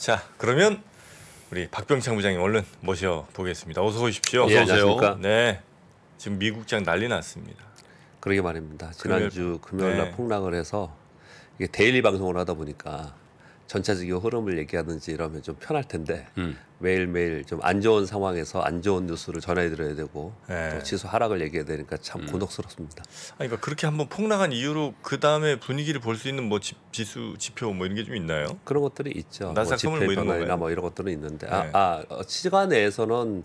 자, 그러면 우리 박병창 부장님 얼른 모셔 보겠습니다. 어서 오십시오. 예, 어서 오세요. 네. 지금 미국장 난리 났습니다. 그러게 말입니다. 지난주 금요일, 날 네. 폭락을 해서 이게 데일리 방송을 하다 보니까 전체적인 흐름을 얘기하든지 이러면 좀 편할 텐데 음. 매일매일 좀 안 좋은 상황에서 안 좋은 뉴스를 전해드려야 되고 네. 또 지수 하락을 얘기해야 되니까 참 음. 곤혹스럽습니다. 아니, 그러니까 그렇게 한번 폭락한 이유로 그 다음에 분위기를 볼 수 있는 뭐 지, 수 지표 뭐 이런 게 좀 있나요? 그런 것들이 있죠. 뭐 나사금을 뭐변거나뭐 이런 것들은 있는데 아, 네. 아, 아 어, 시간 내에서는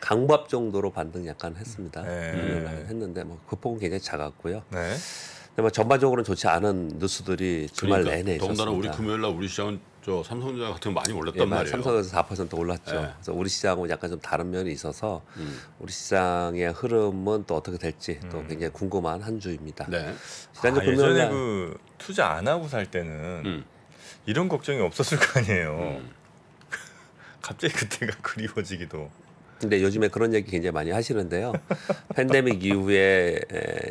강밥 정도로 반등 약간 했습니다. 네. 음. 네. 했는데 뭐 급폭은 굉장히 작았고요. 네. 뭐 전반적으로는 좋지 않은 뉴스들이 주말 그러니까, 내내 있었습니다. 더군다나 우리 금요일 날 우리 시장은 저 삼성전자 같은 거 많이 올랐단 예, 말이에요. 삼성에서 4% 올랐죠. 예. 그래서 우리 시장하고 약간 좀 다른 면이 있어서 음. 우리 시장의 흐름은 또 어떻게 될지 음. 또 굉장히 궁금한 한 주입니다. 네. 지난주 아, 금요일 예전에 그 투자 안 하고 살 때는 음. 이런 걱정이 없었을 거 아니에요. 음. 갑자기 그때가 그리워지기도. 근데 요즘에 그런 얘기 굉장히 많이 하시는데요. 팬데믹 이후에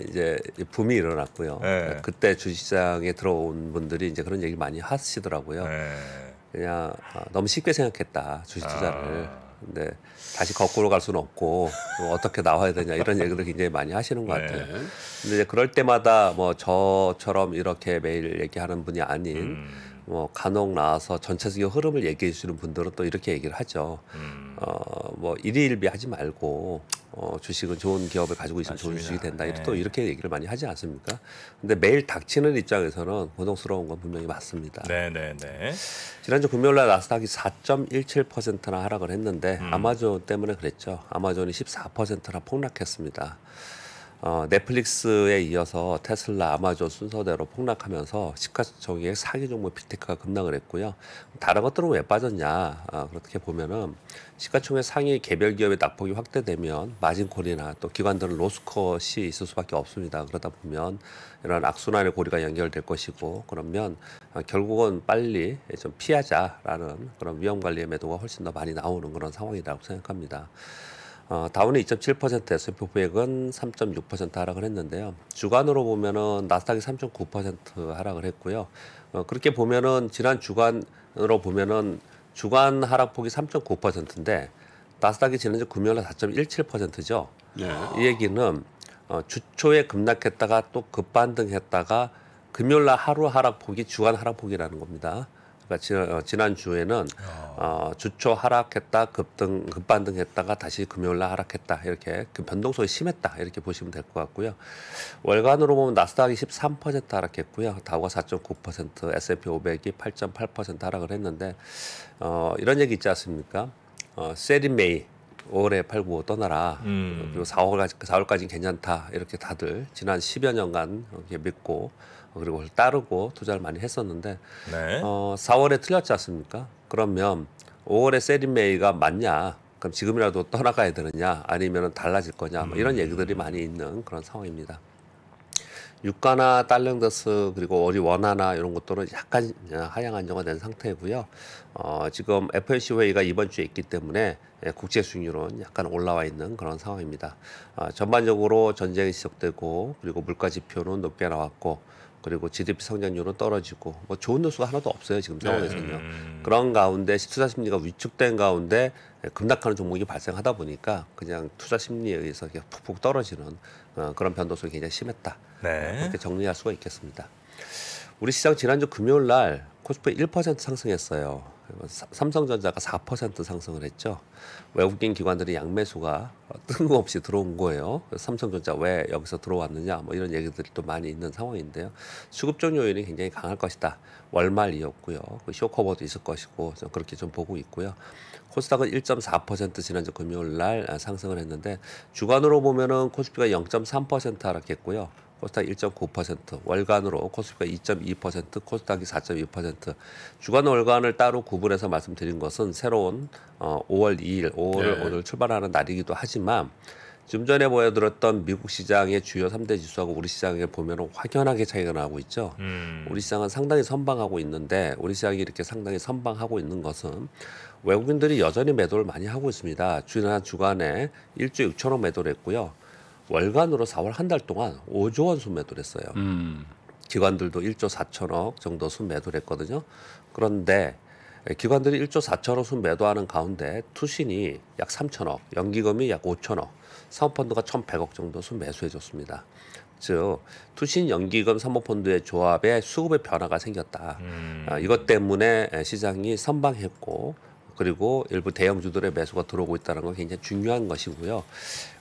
이제 붐이 일어났고요. 네. 네. 그때 주식시장에 들어온 분들이 이제 그런 얘기 많이 하시더라고요. 네. 그냥 아, 너무 쉽게 생각했다 주식 투자를. 아. 근데 다시 거꾸로 갈 수는 없고 어떻게 나와야 되냐 이런 얘기를 굉장히 많이 하시는 것 네. 같아요. 네. 근데 이제 그럴 때마다 뭐 저처럼 이렇게 매일 얘기하는 분이 아닌. 음. 뭐 간혹 나와서 전체적인 흐름을 얘기해 주는 시 분들은 또 이렇게 얘기를 하죠. 음. 어뭐 일일비 하지 말고 어 주식은 좋은 기업을 가지고 있으면 맞습니다. 좋은 주식이 된다. 이렇게 네. 또 이렇게 얘기를 많이 하지 않습니까? 근데 매일 닥치는 입장에서는 고통스러운 건 분명히 맞습니다. 네네네. 네, 네. 지난주 금요일 날 나스닥이 4.17%나 하락을 했는데 음. 아마존 때문에 그랬죠. 아마존이 14%나 폭락했습니다. 어, 넷플릭스에 이어서 테슬라, 아마존 순서대로 폭락하면서 시가총액 상위 종목 빅테크가 급락을 했고요. 다른 것들은 왜 빠졌냐? 어, 그렇게 보면은 시가총액 상위 개별 기업의 낙폭이 확대되면 마진콜이나 또 기관들은 로스컷이 있을 수밖에 없습니다. 그러다 보면 이런 악순환의 고리가 연결될 것이고 그러면 어, 결국은 빨리 좀 피하자라는 그런 위험 관리의 매도가 훨씬 더 많이 나오는 그런 상황이라고 생각합니다. 어, 다우는 2.7% S&P 500은 3.6% 하락을 했는데요. 주간으로 보면은 나스닥이 3.9% 하락을 했고요. 어, 그렇게 보면은 지난 주간으로 보면은 주간 하락폭이 3.9%인데 나스닥이 지난주 금요일 날 4.17%죠. 예. 이 얘기는 어, 주초에 급락했다가 또 급반등했다가 금요일 날 하루 하락폭이 주간 하락폭이라는 겁니다. 그러니까 지난 어, 주에는 어. 어, 주초 하락했다 급등 급반등했다가 다시 금요일날 하락했다 이렇게 그 변동성이 심했다 이렇게 보시면 될 것 같고요. 월간으로 보면 나스닥이 13% 하락했고요. 다우가 4.9% S&P 500이 8.8% 하락을 했는데 어, 이런 얘기 있지 않습니까? 어, 세리 메이 5월에 팔고 떠나라. 음. 그리고 4월까지 4월까지 는 괜찮다. 이렇게 다들 지난 10여 년간 이렇게 믿고 그리고 따르고 투자를 많이 했었는데 네. 어, 4월에 틀렸지 않습니까? 그러면 5월에 세리메이가 맞냐? 그럼 지금이라도 떠나가야 되느냐? 아니면 달라질 거냐? 뭐 이런 음. 얘기들이 많이 있는 그런 상황입니다. 유가나 달러더스 그리고 어리 원화나 이런 것들은 약간 하향 안정화된 상태고요. 어, 지금 FOMC 회의가 이번 주에 있기 때문에 예, 국제 수익률은 약간 올라와 있는 그런 상황입니다. 어, 전반적으로 전쟁이 시작되고 그리고 물가 지표는 높게 나왔고 그리고 GDP 성장률은 떨어지고 뭐 좋은 뉴스가 하나도 없어요 지금 네. 상황에서는요. 음. 그런 가운데 투자 심리가 위축된 가운데 급락하는 종목이 발생하다 보니까 그냥 투자 심리에 의해서 그냥 푹푹 떨어지는 어, 그런 변동성이 굉장히 심했다. 네. 그렇게 정리할 수가 있겠습니다. 우리 시장 지난주 금요일 날 코스피 1% 상승했어요. 삼성전자가 4% 상승을 했죠. 외국인 기관들이 양매수가 뜬금없이 들어온 거예요. 삼성전자 왜 여기서 들어왔느냐 뭐 이런 얘기들도 많이 있는 상황인데요. 수급적 요인이 굉장히 강할 것이다. 월말이었고요. 그 쇼커버도 있을 것이고 좀 그렇게 좀 보고 있고요. 코스닥은 1.4% 지난주 금요일 날 상승을 했는데 주간으로 보면은 코스피가 0.3% 하락했고요. 코스닥 1.9%, 월간으로 코스피가 2.2%, 코스닥이 4.2%. 주간 월간을 따로 구분해서 말씀드린 것은 새로운 어, 5월 2일, 5월 네. 오늘 출발하는 날이기도 하지만 좀 전에 보여드렸던 미국 시장의 주요 3대 지수하고 우리 시장에 보면 확연하게 차이가 나고 있죠. 음. 우리 시장은 상당히 선방하고 있는데 우리 시장이 이렇게 상당히 선방하고 있는 것은 외국인들이 여전히 매도를 많이 하고 있습니다. 지난 주간에 1조 6천억 매도를 했고요. 월간으로 4월 한 달 동안 5조 원 순매도를 했어요. 음. 기관들도 1조 4천억 정도 순매도를 했거든요. 그런데 기관들이 1조 4천억 순매도하는 가운데 투신이 약 3천억, 연기금이 약 5천억, 사모펀드가 1,100억 정도 순매수해줬습니다. 즉 투신 연기금 사모펀드의 조합에 수급의 변화가 생겼다. 음. 아, 이것 때문에 시장이 선방했고 그리고 일부 대형주들의 매수가 들어오고 있다는 건 굉장히 중요한 것이고요.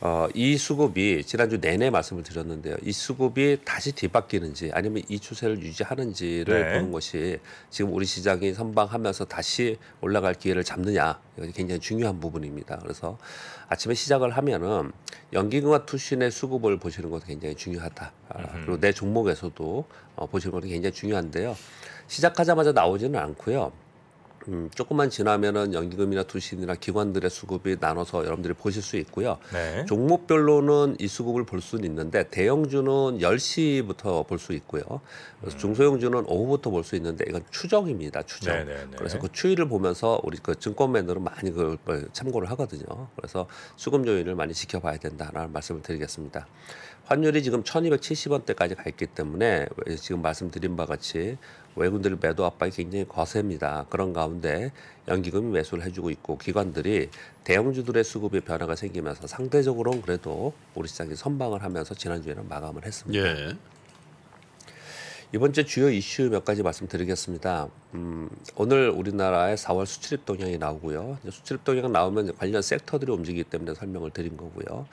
어, 이 수급이 지난주 내내 말씀을 드렸는데요. 이 수급이 다시 뒤바뀌는지 아니면 이 추세를 유지하는지를 네. 보는 것이 지금 우리 시장이 선방하면서 다시 올라갈 기회를 잡느냐 굉장히 중요한 부분입니다. 그래서 아침에 시작을 하면은 연기금과 투신의 수급을 보시는 것도 굉장히 중요하다. 아, 그리고 내 종목에서도 어, 보시는 것도 굉장히 중요한데요. 시작하자마자 나오지는 않고요. 음, 조금만 지나면은 연기금이나 투신이나 기관들의 수급이 나눠서 여러분들이 보실 수 있고요. 네. 종목별로는 이 수급을 볼 수는 있는데 대형주는 10시부터 볼 수 있고요. 그래서 음. 중소형주는 오후부터 볼 수 있는데 이건 추정입니다. 추정. 네, 네, 네, 그래서 그 추이를 보면서 우리 그 증권맨들은 많이 그걸 뭐 참고를 하거든요. 그래서 수급 요인을 많이 지켜봐야 된다라는 말씀을 드리겠습니다. 환율이 지금 1270원대까지 가 있기 때문에 지금 말씀드린 바 같이 외국인들 매도 압박이 굉장히 거셉니다. 그런 가운데 연기금이 매수를 해주고 있고 기관들이 대형주들의 수급에 변화가 생기면서 상대적으로는 그래도 우리 시장이 선방을 하면서 지난주에는 마감을 했습니다. 예. 이번 주 주요 이슈 몇 가지 말씀드리겠습니다. 음, 오늘 우리나라의 4월 수출입 동향이 나오고요. 수출입 동향 나오면 관련 섹터들이 움직이기 때문에 설명을 드린 거고요.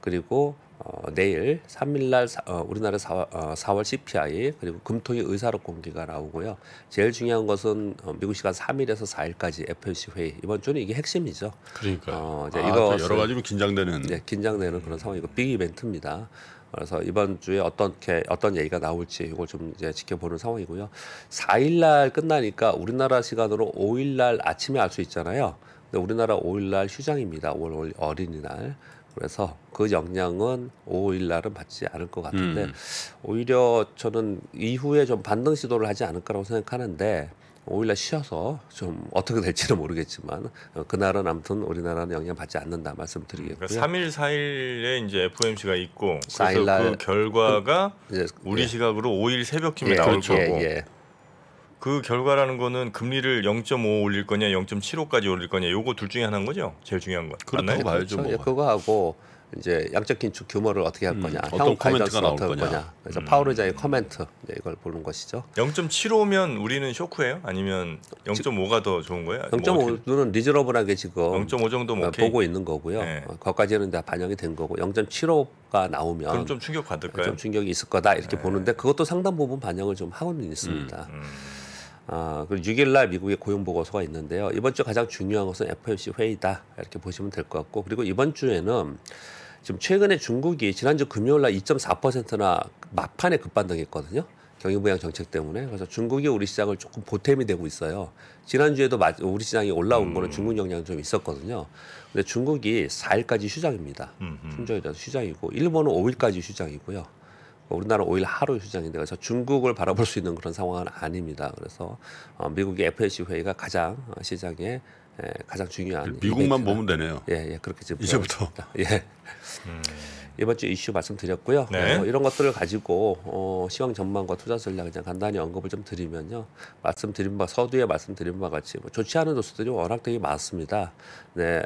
그리고 어, 내일 3일날 어, 우리나라 4월, 어, 4월 CPI 그리고 금통위 의사록 공개가 나오고요. 제일 중요한 것은 어, 미국 시간 3일에서 4일까지 FOMC 회의. 이번 주는 이게 핵심이죠. 그러니까 어, 이제 아, 이거 여러 가지로 긴장되는. 네, 긴장되는 그런 상황이고 빅 이벤트입니다. 그래서 이번 주에 어떻게 어떤 얘기가 나올지 이걸 좀 이제 지켜보는 상황이고요. 4일날 끝나니까 우리나라 시간으로 5일날 아침에 알 수 있잖아요. 근데 우리나라 5일날 휴장입니다. 5월 어린이날. 그래서 그 영향은 5일 날은 받지 않을 것 같은데 음. 오히려 저는 이후에 좀 반등 시도를 하지 않을까라고 생각하는데 5일날 쉬어서 좀 어떻게 될지는 모르겠지만 어, 그날은 아무튼 우리나라는 영향 받지 않는다 말씀드리겠고요. 그러니까 3일 4일에 이제 FOMC가 있고 그래서 그 결과가 그, 우리 예. 시각으로 5일 새벽쯤에 예, 나올 그렇죠. 거고 예, 그 결과라는 거는 금리를 0.5 올릴 거냐 0.75까지 올릴 거냐 요거 둘 중에 하나인 거죠. 제일 중요한 건. 그렇다고 봐야죠. 그렇죠. 뭐. 예, 그거 하고 이제 양적 긴축 규모를 어떻게 할 음, 거냐, 음, 어떤 코멘트가 나올 거냐. 거냐. 그래서 음. 파월 의장의 코멘트 네, 이걸 보는 것이죠. 0.75면 우리는 쇼크예요? 아니면 0.5가 더 좋은 거예요? 0 뭐 5 눈은 리저러블하게 지금 0.5 정도 뭐 어, 보고 있는 거고요. 네. 거기까지는 어, 다 반영이 된 거고 0.75가 나오면 그럼 좀 충격 받을까요? 좀 충격이 있을 거다 이렇게 네. 보는데 그것도 상당 부분 반영을 좀 하고는 있습니다. 음, 음, 아, 그리고 6일날 미국의 고용보고서가 있는데요. 이번 주 가장 중요한 것은 FOMC 회의다 이렇게 보시면 될 것 같고 그리고 이번 주에는 지금 최근에 중국이 지난주 금요일 날 2.4%나 막판에 급반등했거든요. 경기부양 정책 때문에 그래서 중국이 우리 시장을 조금 보탬이 되고 있어요. 지난주에도 우리 시장이 올라온 음. 거는 중국 영향이 좀 있었거든요. 근데 중국이 4일까지 휴장입니다. 순조에 대서 휴장이고 일본은 5일까지 휴장이고요. 뭐 우리나라 5일 하루 휴장인데 그래서 중국을 바라볼 수 있는 그런 상황은 아닙니다. 그래서 어, 미국의 FOMC 회의가 가장 시장에 예, 가장 중요한 그 미국만 이벤트가, 보면 되네요. 예, 예 그렇게 지금 이제부터 예. 음. 이번 주 이슈 말씀드렸고요. 네. 어, 이런 것들을 가지고 어, 시황 전망과 투자 전략 그냥 간단히 언급을 좀 드리면요. 말씀드린 바 서두에 말씀드린 바 같이 뭐 좋지 않은 뉴스들이 워낙 되게 많습니다. 네.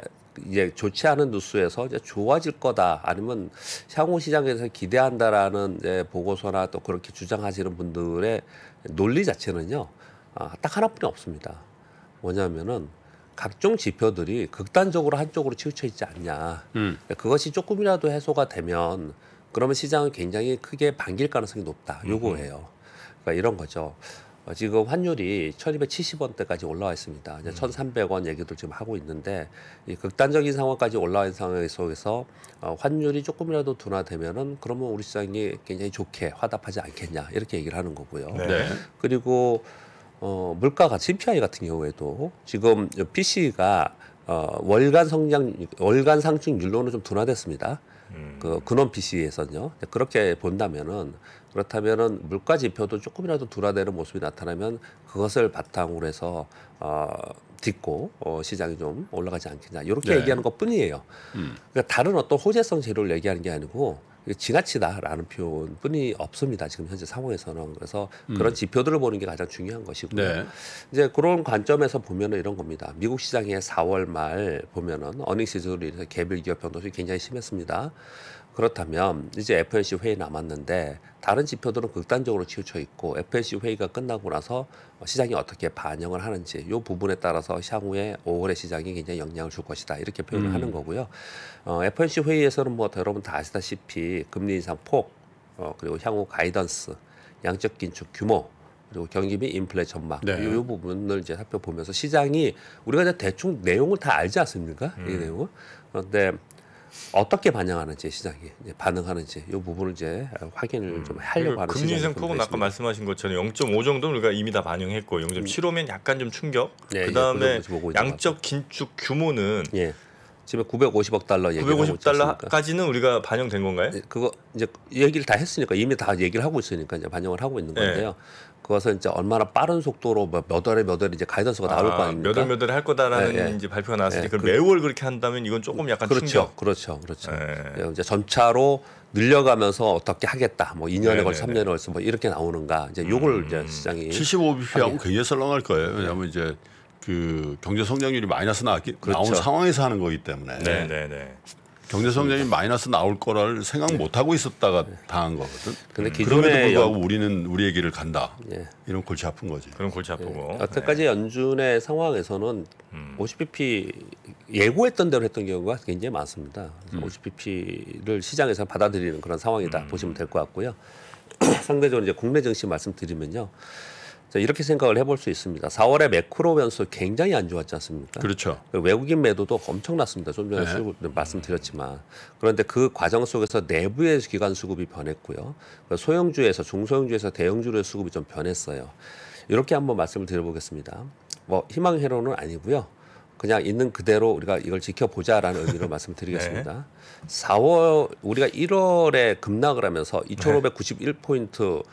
이제 좋지 않은 뉴스에서 이제 좋아질 거다 아니면 향후 시장에서 기대한다라는 이제 보고서나 또 그렇게 주장하시는 분들의 논리 자체는요 아, 딱 하나뿐이 없습니다. 뭐냐면은 각종 지표들이 극단적으로 한쪽으로 치우쳐 있지 않냐. 음. 그것이 조금이라도 해소가 되면 그러면 시장은 굉장히 크게 반길 가능성이 높다. 요거예요. 그러니까 이런 거죠. 어, 지금 환율이 1270원대까지 올라와 있습니다. 이제 음. 1300원 얘기도 지금 하고 있는데 이 극단적인 상황까지 올라와 있는 상황 속에서 어, 환율이 조금이라도 둔화되면은 그러면 우리 시장이 굉장히 좋게 화답하지 않겠냐 이렇게 얘기를 하는 거고요. 네. 그리고 어, 물가가 CPI 같은 경우에도 지금 PC가 어, 월간 성장 월간 상승률로는 좀 둔화됐습니다. 음. 그 근원 PC에서는요. 그렇게 본다면은 그렇다면은 물가 지표도 조금이라도 둔화되는 모습이 나타나면 그것을 바탕으로 해서 어, 딛고 어, 시장이 좀 올라가지 않겠냐 이렇게 네. 얘기하는 것뿐이에요. 음. 그러니까 다른 어떤 호재성 재료를 얘기하는 게 아니고 지나치다라는 표현뿐이 없습니다. 지금 현재 상황에서는 그래서 음. 그런 지표들을 보는 게 가장 중요한 것이고요. 네. 이제 그런 관점에서 보면은 이런 겁니다. 미국 시장의 4월 말 보면은 어닝 시즌으로 인해서 개별 기업 변동이 성 굉장히 심했습니다. 그렇다면 이제 FOMC 회의 남았는데 다른 지표들은 극단적으로 치우쳐 있고 FOMC 회의가 끝나고 나서 시장이 어떻게 반영을 하는지 이 부분에 따라서 향후에 5월의 시장이 굉장히 영향을 줄 것이다 이렇게 표현을 음. 하는 거고요. 어, FOMC 회의에서는 뭐 여러분 다 아시다시피 금리 인상 폭 어, 그리고 향후 가이던스 양적 긴축 규모 그리고 경기 및 인플레 전망 네. 이 부분을 이제 살펴보면서 시장이 우리가 이제 대충 내용을 다 알지 않습니까? 음. 이 내용을 그런데 어떻게 반영하는지 시장이 반응하는지 이 부분을 이제 확인을 음. 좀 하려고 하는 금리 상품은 아까 말씀하신 것처럼 0.5 정도는 우리가 이미 다 반영했고 0.75면 음. 약간 좀 충격. 네, 예, 그다음에 그 양적 긴축 규모는 예. 지금 950억 달러 얘기 950달러까지는 우리가 반영된 건가요? 예, 그거 이제 얘기를 다 했으니까 이미 다 얘기를 하고 있으니까 이제 반영을 하고 있는 네. 건데요. 네. 그것은 이제 얼마나 빠른 속도로 뭐 몇 월에 몇 월에 이제 가이던스가 나올 아, 거 아닙니까? 몇 월 몇 월에 할 거다라는 네, 이제 발표가 나왔을 때 예, 그걸 그, 매월 그렇게 한다면 이건 조금 그 약간 그렇죠, 충격. 그렇죠, 그렇죠. 네. 이제 점차로 늘려가면서 어떻게 하겠다. 뭐 2년에 걸쳐 3년에 걸쳐 뭐 이렇게 나오는가. 이제 요걸 음, 이제 시장이 75bp하고 굉장히 썰렁할 거예요. 왜냐하면 이제 그 경제 성장률이 마이너스 나왔기, 그렇죠. 나온 상황에서 하는 거기 때문에. 네, 네, 네. 경제 성장이 마이너스 나올 거를 생각 네. 못 하고 있었다가 네. 당한 거거든. 근데 기존에 그럼에도 불구하고 연... 우리는 우리의 길을 간다. 네. 이런 골치 아픈 거지. 그럼 골치 아프고. 아까까지 예. 네. 연준의 상황에서는 음. 50bp 예고했던 대로 했던 경우가 굉장히 많습니다. 음. 50bp를 시장에서 받아들이는 그런 상황이다 음. 보시면 될 것 같고요. 상대적으로 이제 국내 증시 말씀드리면요. 이렇게 생각을 해볼 수 있습니다. 4월에 매크로 변수 굉장히 안 좋았지 않습니까? 그렇죠. 그 외국인 매도도 엄청났습니다. 좀 전에 네. 네. 말씀드렸지만 그런데 그 과정 속에서 내부의 기관 수급이 변했고요. 그 소형주에서 중소형주에서 대형주의 수급이 좀 변했어요. 이렇게 한번 말씀을 드려보겠습니다. 뭐 희망 회로는 아니고요. 그냥 있는 그대로 우리가 이걸 지켜보자라는 의미로 말씀드리겠습니다. 네. 4월 우리가 1월에 급락을 하면서 2,591포인트 네.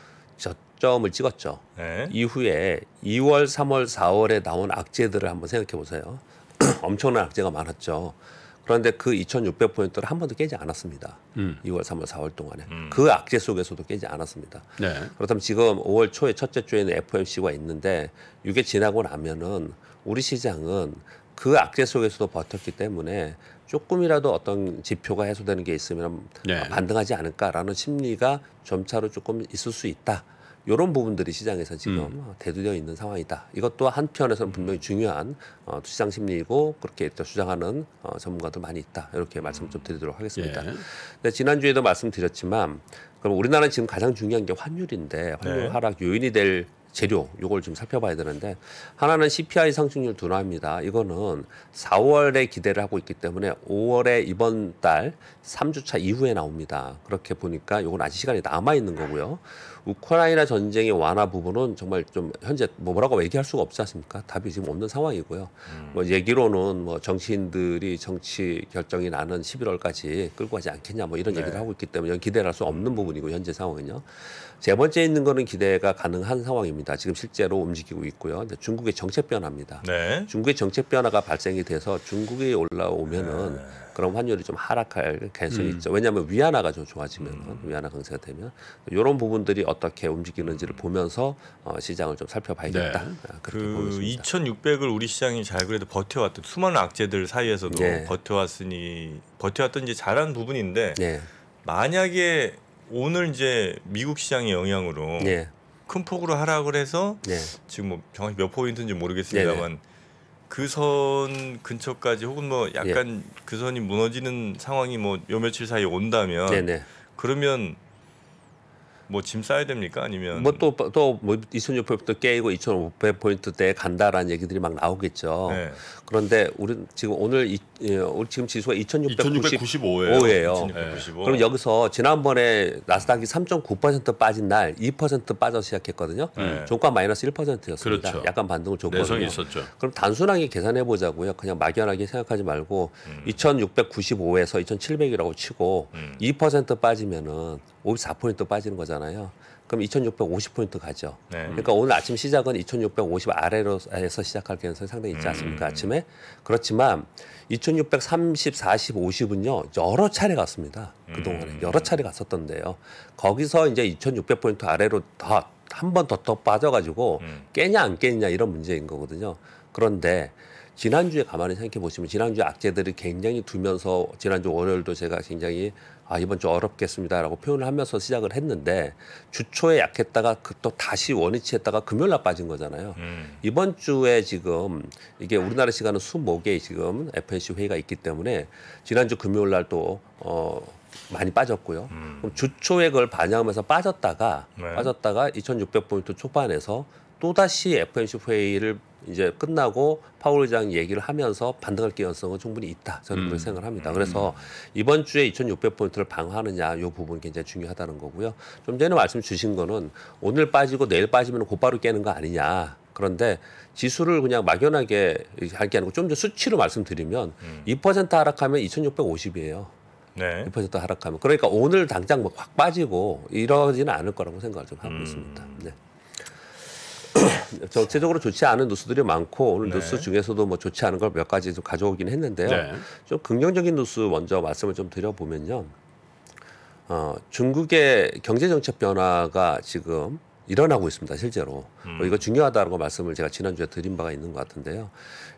저점을 찍었죠. 네. 이후에 2월, 3월, 4월에 나온 악재들을 한번 생각해 보세요. 엄청난 악재가 많았죠. 그런데 그 2,600포인트를 한 번도 깨지 않았습니다. 음. 2월, 3월, 4월 동안에. 음. 그 악재 속에서도 깨지 않았습니다. 네. 그렇다면 지금 5월 초에 첫째 주에는 FOMC가 있는데 이게 지나고 나면은 우리 시장은 그 악재 속에서도 버텼기 때문에 조금이라도 어떤 지표가 해소되는 게 있으면 네. 반등하지 않을까라는 심리가 점차로 조금 있을 수 있다. 이런 부분들이 시장에서 지금 음. 어, 대두되어 있는 상황이다. 이것도 한편에서는 분명히 중요한 어, 시장 심리이고 그렇게 주장하는 어, 전문가도 많이 있다. 이렇게 말씀 좀 음. 드리도록 하겠습니다. 예. 네, 지난주에도 말씀드렸지만 그럼 우리나라는 지금 가장 중요한 게 환율인데 환율 네. 하락 요인이 될 재료 요걸 좀 살펴봐야 되는데 하나는 CPI 상승률 둔화입니다. 이거는 4월에 기대를 하고 있기 때문에 5월에 이번 달 3주차 이후에 나옵니다. 그렇게 보니까 요건 아직 시간이 남아 있는 거고요. 우크라이나 전쟁의 완화 부분은 정말 좀 현재 뭐 뭐라고 얘기할 수가 없지 않습니까? 답이 지금 없는 상황이고요. 음. 뭐 얘기로는 뭐 정치인들이 정치 결정이 나는 11월까지 끌고 가지 않겠냐 뭐 이런 네. 얘기를 하고 있기 때문에 기대를 할 수 없는 부분이고 현재 상황은요. 세 번째 있는 거는 기대가 가능한 상황입니다. 지금 실제로 움직이고 있고요. 중국의 정책 변화입니다. 네. 중국의 정책 변화가 발생이 돼서 중국이 올라오면은 네. 그럼 환율이 좀 하락할 가능성이 음. 있죠. 왜냐하면 위안화가 좀 좋아지면 음. 위안화 강세가 되면 이런 부분들이 어떻게 움직이는지를 음. 보면서 어, 시장을 좀 살펴봐야겠다. 네. 아, 그렇게 그보겠습 2,600을 우리 시장이 잘 그래도 버텨왔던 수많은 악재들 사이에서도 네. 버텨왔으니 버텨왔던 이제 잘한 부분인데 네. 만약에 오늘 이제 미국 시장의 영향으로 예. 큰 폭으로 하락을 해서 지금 뭐 정확히 몇 포인트인지 모르겠습니다만. 그선 근처까지 혹은 뭐 약간 예. 그 선이 무너지는 상황이 뭐 요 며칠 사이에 온다면 네네. 그러면 뭐짐 싸야 됩니까? 아니면 뭐또 또뭐 2,600포인트 깨고 2 5 0 0포인트대 간다라는 얘기들이 막 나오겠죠. 네. 그런데 우리 지금 오늘 이, 우리 예, 지금 지수가 2,695예요. 5예요. 그럼 여기서 지난번에 나스닥이 3.9% 빠진 날 2% 빠져 시작했거든요. 네. 종가 마이너스 1%였습니다. 그렇죠. 약간 반등을 줬거든요. 그럼 단순하게 계산해 보자고요. 그냥 막연하게 생각하지 말고 음. 2,695에서 2,700이라고 치고 음. 2% 빠지면은 54포인트 빠지는 거잖아요. 그럼 2,650포인트 가죠. 네. 그러니까 오늘 아침 시작은 2,650 아래로에서 시작할 가능성이 상당히 있지 음. 않습니까? 음. 아침에. 그렇지만 2,630, 40, 50은요. 여러 차례 갔습니다. 그동안에. 음. 여러 차례 갔었던데요. 거기서 이제 2,600포인트 아래로 더 한 번 더 더 빠져가지고 음. 깨냐 안 깨냐 이런 문제인 거거든요. 그런데 지난주에 가만히 생각해 보시면 지난주에 악재들이 굉장히 두면서 지난주 월요일도 제가 굉장히 아 이번 주 어렵겠습니다라고 표현을 하면서 시작을 했는데 주초에 약했다가 그 또 다시 원위치 했다가 금요일 날 빠진 거잖아요. 음. 이번 주에 지금 이게 우리나라 시간은 수목에 지금 FNC 회의가 있기 때문에 지난주 금요일 날 또 어 많이 빠졌고요. 음. 그럼 주초에 그걸 반영하면서 빠졌다가 네. 빠졌다가 2,600포인트 초반에서 또다시 FOMC 회의를 이제 끝나고 파월 의장 얘기를 하면서 반등할 개연성은 충분히 있다. 저는 음. 그렇 생각을 합니다. 음. 그래서 이번 주에 2,600포인트를 방어하느냐 이 부분 이 굉장히 중요하다는 거고요. 좀 전에 말씀 주신 거는 오늘 빠지고 내일 빠지면 곧바로 깨는 거 아니냐. 그런데 지수를 그냥 막연하게 할 게 아니고 좀 더 수치로 말씀드리면 음. 2% 하락하면 2,650이에요. 네. 2% 하락하면 그러니까 오늘 당장 막확 뭐 빠지고 이러지는 않을 거라고 생각을 좀 하고 음. 있습니다. 네. 전체적으로 좋지 않은 뉴스들이 많고 오늘 네. 뉴스 중에서도 뭐 좋지 않은 걸 몇 가지 좀 가져오긴 했는데요. 네. 좀 긍정적인 뉴스 먼저 말씀을 좀 드려보면요. 어, 중국의 경제 정책 변화가 지금 일어나고 있습니다 실제로 뭐 음. 이거 중요하다고 말씀을 제가 지난주에 드린 바가 있는 것 같은데요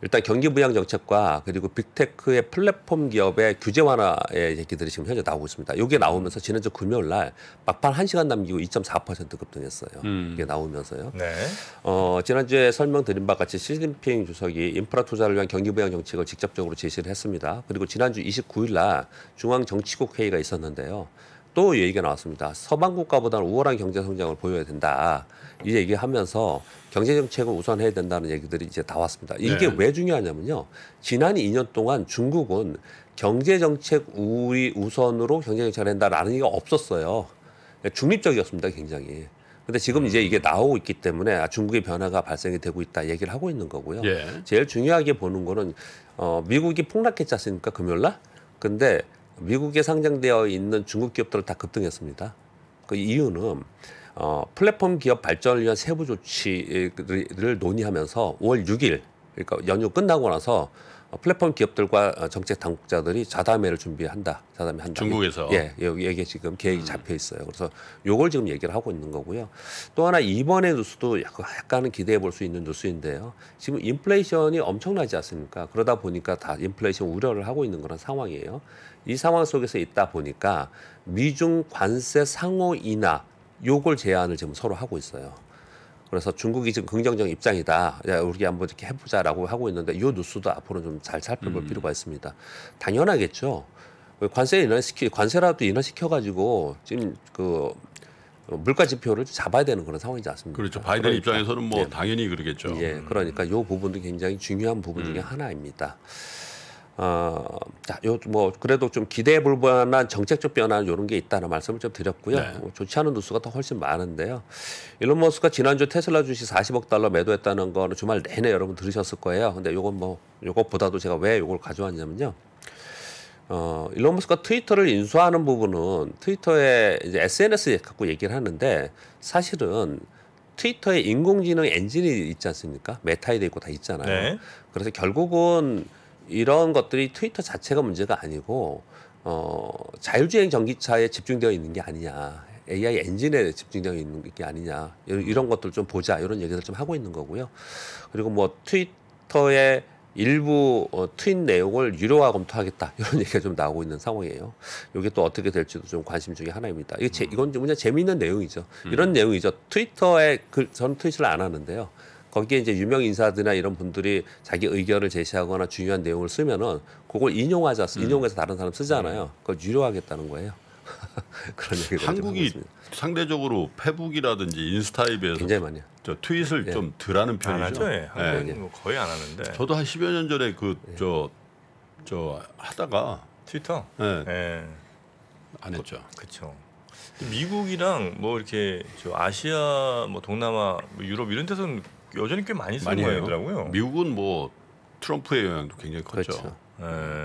일단 경기 부양 정책과 그리고 빅테크의 플랫폼 기업의 규제 완화의 얘기들이 지금 현재 나오고 있습니다 이게 나오면서 지난주 금요일 날 막판 한시간 남기고 2.4% 급등했어요 음. 이게 나오면서요 네. 어, 지난주에 설명드린 바 같이 시진핑 주석이 인프라 투자를 위한 경기 부양 정책을 직접적으로 제시를 했습니다 그리고 지난주 29일 날 중앙정치국 회의가 있었는데요 또 얘기가 나왔습니다. 서방 국가보다는 우월한 경제 성장을 보여야 된다. 이제 얘기하면서 경제 정책을 우선해야 된다는 얘기들이 이제 나왔습니다. 이게 네. 왜 중요하냐면요. 지난 2년 동안 중국은 경제 정책 우위 우선으로 경제 정책을 한다라는 얘기가 없었어요. 그러니까 중립적이었습니다, 굉장히. 근데 지금 이제 이게 나오고 있기 때문에 아, 중국의 변화가 발생이 되고 있다 얘기를 하고 있는 거고요. 예. 제일 중요하게 보는 거는 어, 미국이 폭락했지 않습니까 금요일 날? 근데 미국에 상장되어 있는 중국 기업들을다 급등했습니다. 그 이유는 어, 플랫폼 기업 발전을 위한 세부 조치를 논의하면서 5월 6일 그러니까 연휴 끝나고 나서 어, 플랫폼 기업들과 어, 정책 당국자들이 자담회를 준비한다. 자담회 한다. 중국에서 예, 여기에 지금 계획이 음. 잡혀 있어요. 그래서 요걸 지금 얘기를 하고 있는 거고요. 또 하나 이번의 뉴스도 약간은 기대해 볼 수 있는 뉴스인데요. 지금 인플레이션이 엄청나지 않습니까? 그러다 보니까 다 인플레이션 우려를 하고 있는 그런 상황이에요. 이 상황 속에서 있다 보니까 미중 관세 상호 인하 요걸 제안을 지금 서로 하고 있어요. 그래서 중국이 지금 긍정적 입장이다. 야, 우리 한번 이렇게 해보자라고 하고 있는데 이 뉴스도 앞으로 좀 잘 살펴볼 음. 필요가 있습니다. 당연하겠죠. 관세 인하시키 관세라도 인하시켜가지고 지금 그 물가 지표를 잡아야 되는 그런 상황이지 않습니까? 그렇죠. 바이든 그러니까. 입장에서는 뭐 네. 당연히 그러겠죠. 예, 음. 그러니까 이 부분도 굉장히 중요한 부분 중에 음. 하나입니다. 어, 자, 요, 뭐, 그래도 좀 기대해 볼 만한 정책적 변화 요런게 있다는 말씀을 좀 드렸고요. 네. 뭐 좋지 않은 뉴스가 더 훨씬 많은데요. 일론 머스크가 지난주 테슬라 주식 40억 달러 매도했다는 거는 주말 내내 여러분 들으셨을 거예요. 근데 요건 뭐, 요것보다도 제가 왜 요걸 가져왔냐면요. 어, 일론 머스크가 트위터를 인수하는 부분은 트위터의 이제 SNS 갖고 얘기를 하는데 사실은 트위터에 인공지능 엔진이 있지 않습니까? 메타에 돼 있고 다 있잖아요. 네. 그래서 결국은 이런 것들이 트위터 자체가 문제가 아니고 어, 자율주행 전기차에 집중되어 있는 게 아니냐. AI 엔진에 집중되어 있는 게 아니냐. 이런, 이런 것들 좀 보자. 이런 얘기를 좀 하고 있는 거고요. 그리고 뭐 트위터의 일부 어, 트윗 내용을 유료화 검토하겠다 이런 얘기가 좀 나오고 있는 상황이에요. 이게 또 어떻게 될지도 좀 관심 중의 하나입니다. 이게 제, 이건 좀 그냥 재미있는 내용이죠. 이런 음. 내용이죠. 트위터에 그, 저는 트윗을 안 하는데요. 거기에 이제 유명 인사들이나 이런 분들이 자기 의견을 제시하거나 중요한 내용을 쓰면은 그걸 인용하자 음. 인용해서 다른 사람 쓰잖아요. 네. 그걸 유료하겠다는 거예요. 그런 얘기를 한국이 상대적으로 페북이라든지 인스타에 비해서 굉장히 많이 저 트윗을 예. 좀 덜하는 편이죠. 안 하죠. 예. 예. 예. 뭐 거의 안 하는데. 저도 한 10여 년 전에 그 저저 예. 저 하다가 트위터. 예. 예. 안 그 했죠. 그렇죠. 미국이랑 뭐 이렇게 저 아시아 뭐 동남아 뭐 유럽 이런 데서는 여전히 꽤 많이 쓰는 모양이더라고요. 미국은 뭐 트럼프의 영향도 굉장히 컸죠. 그렇죠.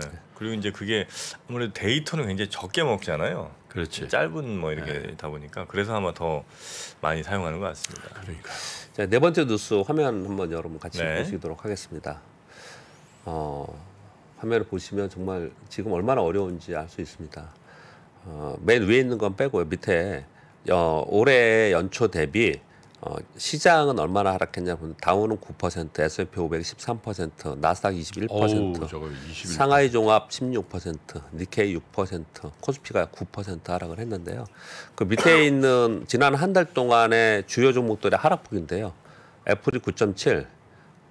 네. 그리고 이제 그게 아무래도 데이터는 굉장히 적게 먹잖아요. 그렇지. 짧은 뭐 이렇게 네. 다 보니까 그래서 아마 더 많이 사용하는 것 같습니다. 그러니까. 자, 네 번째 뉴스 화면 한번 여러분 같이 네. 보시도록 하겠습니다. 어, 화면을 보시면 정말 지금 얼마나 어려운지 알 수 있습니다. 어, 맨 위에 있는 건 빼고요. 밑에 어, 올해 연초 대비 어, 시장은 얼마나 하락했냐 보면 다운은 9%, S&P 5 13%, 나스닥 21%, 오우, 상하이 종합 16%, 니케이 6%, 코스피가 9% 하락을 했는데요. 그 밑에 있는 지난 한 달 동안의 주요 종목들의 하락폭인데요. 애플이 9.7,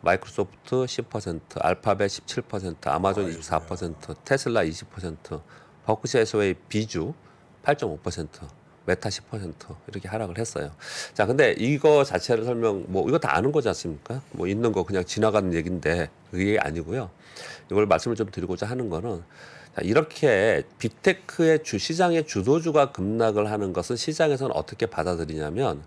마이크로소프트 10%, 알파벳 17%, 아마존 24%, 테슬라 20%, 버크셔 해서웨이 비주 8.5%. 메타 10% 이렇게 하락을 했어요. 자, 근데 이거 자체를 설명, 뭐 이거 다 아는 거지 않습니까? 뭐 있는 거 그냥 지나가는 얘기인데 그게 아니고요. 이걸 말씀을 좀 드리고자 하는 거는 자, 이렇게 빅테크의주 시장의 주도주가 급락을 하는 것은 시장에서는 어떻게 받아들이냐면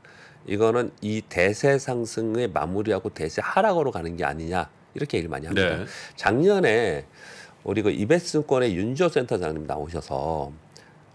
이거는 이 대세 상승의 마무리하고 대세 하락으로 가는 게 아니냐 이렇게 얘기를 많이 합니다. 네. 작년에 우리 그이베스권의 윤지호 센터장님 나오셔서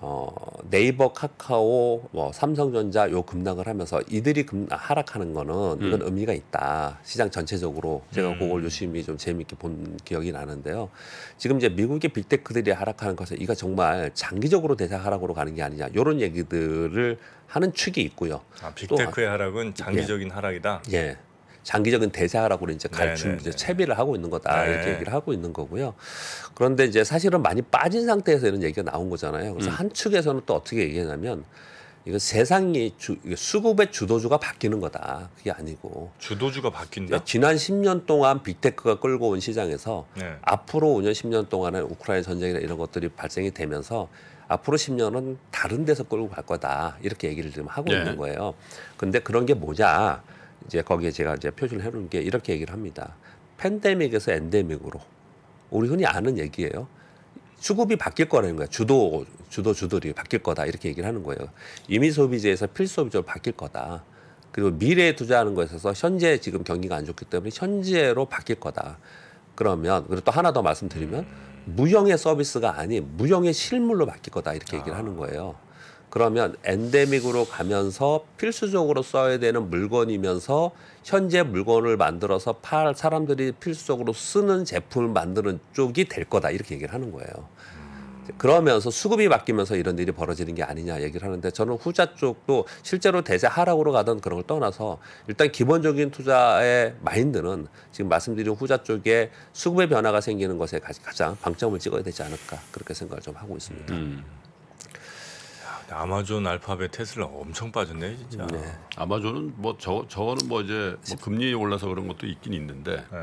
어, 네이버, 카카오, 뭐 삼성전자 요 급락을 하면서 이들이 급 아, 하락하는 거는 음. 이건 의미가 있다. 시장 전체적으로 제가 음. 그걸 유심히 좀 재미있게 본 기억이 나는데요. 지금 이제 미국의 빅테크들이 하락하는 것은 이거 정말 장기적으로 대세 하락으로 가는 게 아니냐 이런 얘기들을 하는 축이 있고요. 아, 빅테크의 또, 하락은 장기적인 예. 하락이다. 예. 예. 장기적인 대사라고 그런 이제 갈 준비, 채비를 하고 있는 거다 네. 이렇게 얘기를 하고 있는 거고요. 그런데 이제 사실은 많이 빠진 상태에서 이런 얘기가 나온 거잖아요. 그래서 음. 한 측에서는 또 어떻게 얘기하냐면 이건 세상이 주, 수급의 주도주가 바뀌는 거다. 그게 아니고 주도주가 바뀐다. 그러니까 지난 10년 동안 빅테크가 끌고 온 시장에서 네. 앞으로 5년 10년 동안에 우크라이나 전쟁이나 이런 것들이 발생이 되면서 앞으로 10년은 다른 데서 끌고 갈 거다. 이렇게 얘기를 지금 하고 네. 있는 거예요. 근데 그런 게 뭐냐? 이제 거기에 제가 이제 표시를 해놓은 게 이렇게 얘기를 합니다. 팬데믹에서 엔데믹으로 우리 흔히 아는 얘기예요. 수급이 바뀔 거라는 거야. 주도 주도 주들이 바뀔 거다 이렇게 얘기를 하는 거예요. 이미 소비재에서 필수 소비재로 바뀔 거다. 그리고 미래에 투자하는 것에 서 현재 지금 경기가 안 좋기 때문에 현재로 바뀔 거다. 그러면 그리고 또 하나 더 말씀드리면 무형의 서비스가 아닌 무형의 실물로 바뀔 거다 이렇게 얘기를 아. 하는 거예요. 그러면 엔데믹으로 가면서 필수적으로 써야 되는 물건이면서 현재 물건을 만들어서 팔 사람들이 필수적으로 쓰는 제품을 만드는 쪽이 될 거다 이렇게 얘기를 하는 거예요. 그러면서 수급이 바뀌면서 이런 일이 벌어지는 게 아니냐 얘기를 하는데 저는 후자 쪽도 실제로 대세 하락으로 가던 그런 걸 떠나서 일단 기본적인 투자의 마인드는 지금 말씀드린 후자 쪽에 수급의 변화가 생기는 것에 가장 방점을 찍어야 되지 않을까 그렇게 생각을 좀 하고 있습니다. 음. 그러니까 아마존, 알파벳, 테슬라 엄청 빠졌네 진짜. 네. 아마존은 뭐 저 저거는 뭐 이제 뭐 금리 올라서 그런 것도 있긴 있는데 네.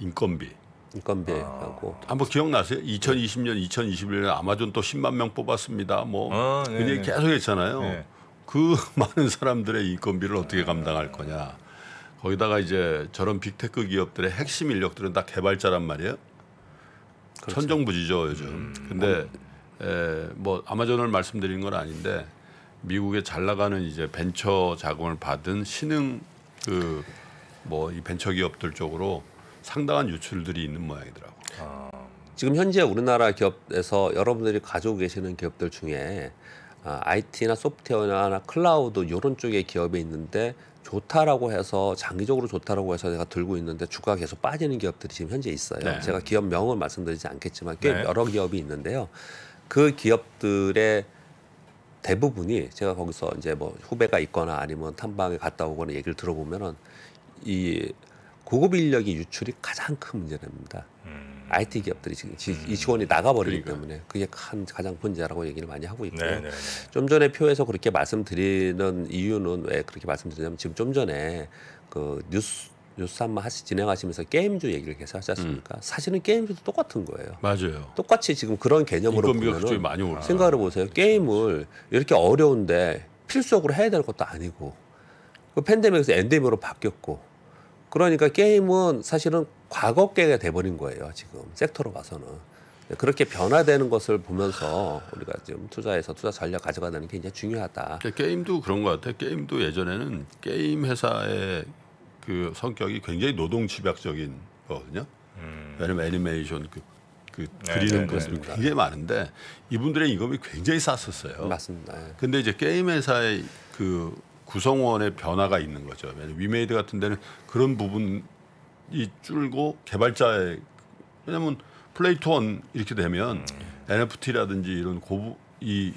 인건비. 인건비하고 아. 한번 아, 뭐 기억나세요? 2020년, 2021년 아마존 또 10만 명 뽑았습니다. 뭐 아, 네. 그얘 네. 계속 했잖아요. 네. 그 많은 사람들의 인건비를 어떻게 감당할 거냐. 거기다가 이제 저런 빅테크 기업들의 핵심 인력들은 다 개발자란 말이에요. 그렇죠. 천정부지죠 요즘. 음. 근데 어, 에, 예, 뭐 아마존을 말씀드린건 아닌데 미국에 잘 나가는 이제 벤처 자금을 받은 신흥 그 뭐 이 벤처 기업들 쪽으로 상당한 유출들이 있는 모양이더라고. 아. 지금 현재 우리나라 기업에서 여러분들이 가지고 계시는 기업들 중에 아, IT나 소프트웨어나 클라우드 이런 쪽의 기업이 있는데 좋다라고 해서 장기적으로 좋다라고 해서 내가 들고 있는데 주가가 계속 빠지는 기업들이 지금 현재 있어요. 네. 제가 기업 명을 말씀드리지 않겠지만 꽤 네. 여러 기업이 있는데요. 그 기업들의 대부분이 제가 거기서 이제 뭐 후배가 있거나 아니면 탐방에 갔다 오거나 얘기를 들어보면은 이 고급 인력이 유출이 가장 큰문제랍니다 음. IT 기업들이 지금 음. 이지원이 나가버리기 그러니까. 때문에 그게 한 가장 문제라고 얘기를 많이 하고 있고요. 네네네. 네. 좀 전에 표에서 그렇게 말씀드리는 이유는 왜 그렇게 말씀드리냐면 지금 좀 전에 그 뉴스 뉴스한번 하시 진행하시면서 게임주 얘기를 계속 하지 않습니까? 음. 사실은 게임주도 똑같은 거예요. 맞아요. 똑같이 지금 그런 개념으로 보면 생각을 아, 해 보세요. 그렇죠. 게임을 이렇게 어려운데 필수적으로 해야 될 것도 아니고 그 팬데믹에서 엔데믹으로 바뀌었고 그러니까 게임은 사실은 과거계가 돼버린 거예요. 지금 섹터로 봐서는. 네, 그렇게 변화되는 것을 보면서 우리가 지금 투자해서 투자 전략 가져가는 게 굉장히 중요하다. 게임도 그런 것 같아요. 게임도 예전에는 게임 회사의 그 성격이 굉장히 노동 집약적인 거거든요. 음. 왜냐면 애니메이션 그, 그 네, 그리는 네, 네. 것들이 네, 굉장히 많은데 이분들의 임금이 굉장히 쌌었어요. 맞습니다. 예. 근데 이제 게임 회사의 그 구성원의 변화가 있는 거죠. 위메이드 같은 데는 그런 부분이 줄고 개발자의 왜냐면 플레이투원 이렇게 되면 음. NFT라든지 이런 고이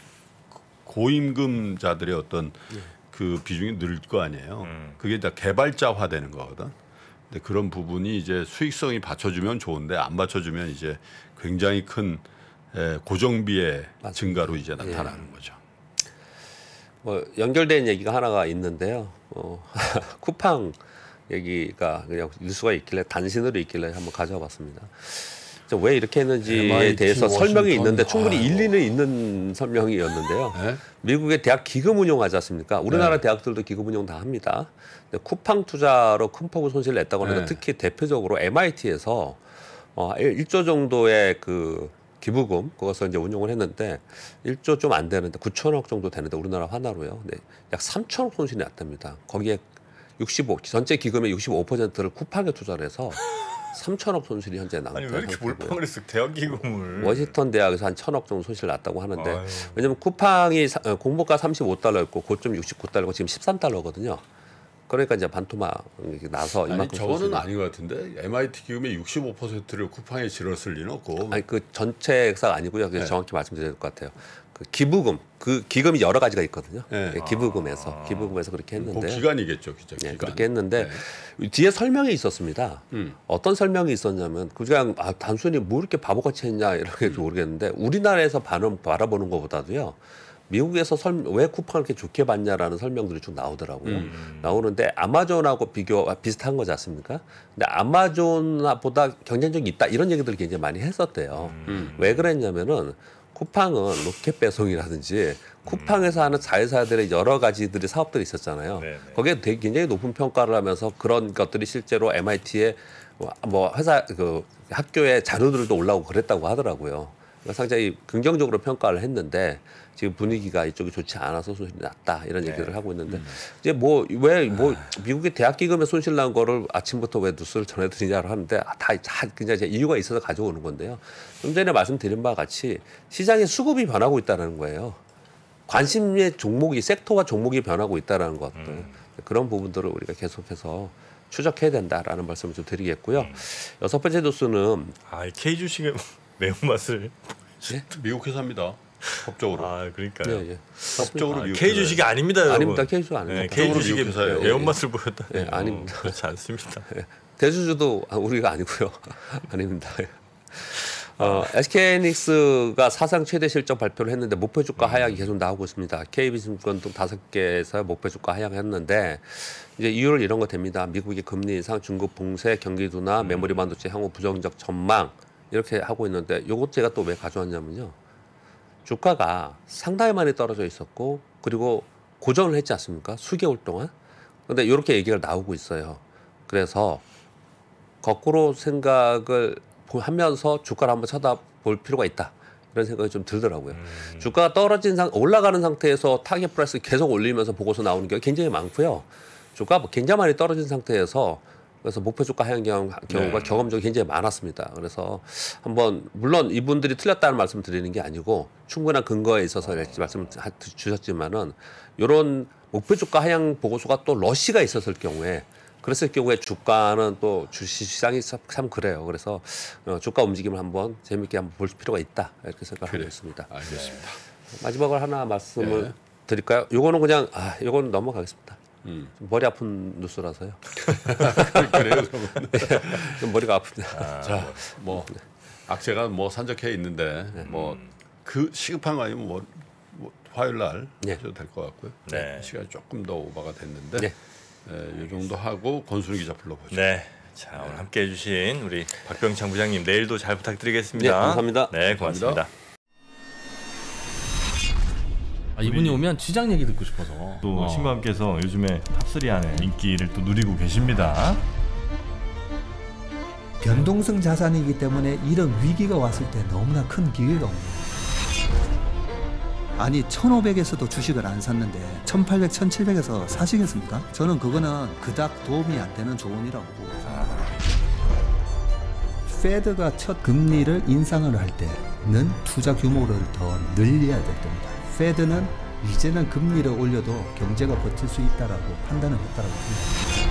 고임금자들의 어떤 예. 그 비중이 늘 거 아니에요. 음. 그게 다 개발자화 되는 거거든. 근데 그런 부분이 이제 수익성이 받쳐주면 좋은데 안 받쳐주면 이제 굉장히 큰 고정비의 맞습니다. 증가로 이제 나타나는 예. 거죠. 뭐 연결된 얘기가 하나가 있는데요. 어, 쿠팡 얘기가 그냥 뉴스가 있길래 단신으로 있길래 한번 가져와 봤습니다. 진짜 왜 이렇게 했는지에 대해서 설명이 있는데 충분히 아. 일리는 있는 설명이었는데요. 네. 미국의 대학 기금 운용하지 않습니까? 우리나라 네. 대학들도 기금 운용 다 합니다. 근데 쿠팡 투자로 큰 폭의 손실을 냈다고 하는데 네. 특히 대표적으로 MIT에서 어, 1조 정도의 그 기부금 그것을 이제 운용을 했는데 1조 좀 안 되는데 9천억 정도 되는데 우리나라 화나로요. 네. 약 3천억 손실이 났답니다. 거기에 65 전체 기금의 65%를 쿠팡에 투자를 해서 3천억 손실이 현재 나고 아니 왜 이렇게 몰빵을 했어 대학 기금을 워싱턴 대학에서 한 천억 정도 손실 났다고 하는데 아유. 왜냐면 쿠팡이 어, 공모가 35달러였고 고점 69달러고 지금 13달러거든요. 그러니까 이제 반토막 나서 이만큼 아니, 저거는 아닌 것 같은데 MIT 기금의 65%를 쿠팡에 지었을 리는 없고 아니 그 전체 액사가 아니고요. 그래서 네. 정확히 말씀드려야 될 것 같아요. 그 기부금 그 기금이 여러 가지가 있거든요. 네. 기부금에서 아. 기부금에서 그렇게 그 했는데 기간이겠죠, 기자. 예, 기간. 그렇게 했는데 네. 뒤에 설명이 있었습니다. 음. 어떤 설명이 있었냐면 그 그냥 아, 단순히 뭐 이렇게 바보같이 했냐 이렇게 음. 모르겠는데 우리나라에서 반응 바라보는 것보다도요. 미국에서 설, 왜 쿠팡을 이렇게 좋게 봤냐라는 설명들이 쭉 나오더라고요. 음. 나오는데 아마존하고 비교 아, 비슷한 거지 않습니까? 근데 아마존보다 경쟁력이 있다 이런 얘기들을 굉장히 많이 했었대요. 음. 왜 그랬냐면은 쿠팡은 로켓 배송이라든지 쿠팡에서 하는 자회사들의 여러 가지들이 사업들이 있었잖아요. 네네. 네. 거기에 되게 굉장히 높은 평가를 하면서 그런 것들이 실제로 MIT에 뭐 회사 그 학교에 자료들도 올라오고 그랬다고 하더라고요. 그러니까 상당히 긍정적으로 평가를 했는데 지금 분위기가 이쪽이 좋지 않아서 손실이 났다 이런 네. 얘기를 네. 하고 있는데 음. 이제 뭐 왜뭐 뭐 미국의 대학 기금에 손실 난 거를 아침부터 왜 뉴스를 전해드리냐고 하는데 다, 다 그냥 이제 이유가 있어서 가져오는 건데요. 좀 전에 말씀드린 바와 같이 시장의 수급이 변하고 있다는 거예요. 관심의 종목이 섹터와 종목이 변하고 있다는 것들 음. 그런 부분들을 우리가 계속해서 추적해야 된다라는 말씀을 좀 드리겠고요. 음. 여섯 번째 뉴스는 아, K 주식은 매운맛을 예? 미국 회사입니다. 법적으로. 아 그러니까. 예, 예. 법적으로 아, 미국 K 주식이 아닙니다, 여러분. 아닙니다. K 주 아닙니다. 네, K 주식이 회사예요. 예, 예. 매운맛을 보였다. 예, 아닙니다. 어, 그렇지 않습니다. 예. 대주주도 아, 우리가 아니고요. 아닙니다. 어, SK닉스가 사상 최대 실적 발표를 했는데 목표 주가 음. 하향이 계속 나오고 있습니다. KB증권도 다섯 개에서 목표 주가 하향했는데 이제 이유를 이런 거 됩니다. 미국의 금리 인상, 중국 봉쇄, 경기 둔화, 음. 메모리 반도체 향후 부정적 전망, 이렇게 하고 있는데 요것 제가 또 왜 가져왔냐면요. 주가가 상당히 많이 떨어져 있었고 그리고 고정을 했지 않습니까? 수개월 동안. 근데 이렇게 얘기가 나오고 있어요. 그래서 거꾸로 생각을 하면서 주가를 한번 쳐다볼 필요가 있다. 이런 생각이 좀 들더라고요. 음. 주가가 떨어진 상 올라가는 상태에서 타겟 프라이스 계속 올리면서 보고서 나오는 경게 굉장히 많고요. 주가 굉장히 많이 떨어진 상태에서 그래서 목표 주가 하향 경우, 가 네. 경험적이 굉장히 많았습니다. 그래서 한번 물론 이분들이 틀렸다는 말씀 드리는 게 아니고 충분한 근거에 있어서 어. 말씀 을 주셨지만은 이런 목표 주가 하향 보고서가 또 러시가 있었을 경우에 그랬을 경우에 주가는 또 주시장이 식참 그래요. 그래서 어, 주가 움직임을 한번 재미있게 한번 볼 필요가 있다 이렇게 생각하고 그래. 있습니다. 알겠습니다. 네. 마지막으로 하나 말씀을 네. 드릴까요? 요거는 그냥 아, 요거는 넘어가겠습니다. 음. 머리 아픈 뉴스라서요. 그래요. 네, 머리가 아픕니다. 아, 자, 뭐, 뭐 네. 악재가 뭐 산적해 있는데 네. 뭐그 시급한 거 아니면 뭐, 뭐 화요일 날 해도 네. 될것 같고요. 네. 네. 시간이 조금 더 오버가 됐는데 네. 네, 이 정도 하고 권순희 기자 불러보죠. 네. 자 오늘 함께해 주신 우리 박병창 부장님 내일도 잘 부탁드리겠습니다. 네, 감사합니다. 네 고맙습니다 감사합니다. 아, 이분이 오면 지장 얘기 듣고 싶어서 또 어. 신과함께서 요즘에 탑3 안에 인기를 또 누리고 계십니다 변동성 자산이기 때문에 이런 위기가 왔을 때 너무나 큰 기회가 옵니다. 아니 1500에서도 주식을 안 샀는데 1800, 1700에서 사시겠습니까? 저는 그거는 그닥 도움이 안 되는 조언이라고 보고 페드가 첫 금리를 인상을 할 때는 투자 규모를 더 늘려야 될 겁니다. 페드는 이제는 금리를 올려도 경제가 버틸 수 있다라고 판단을 했다라고 합니다.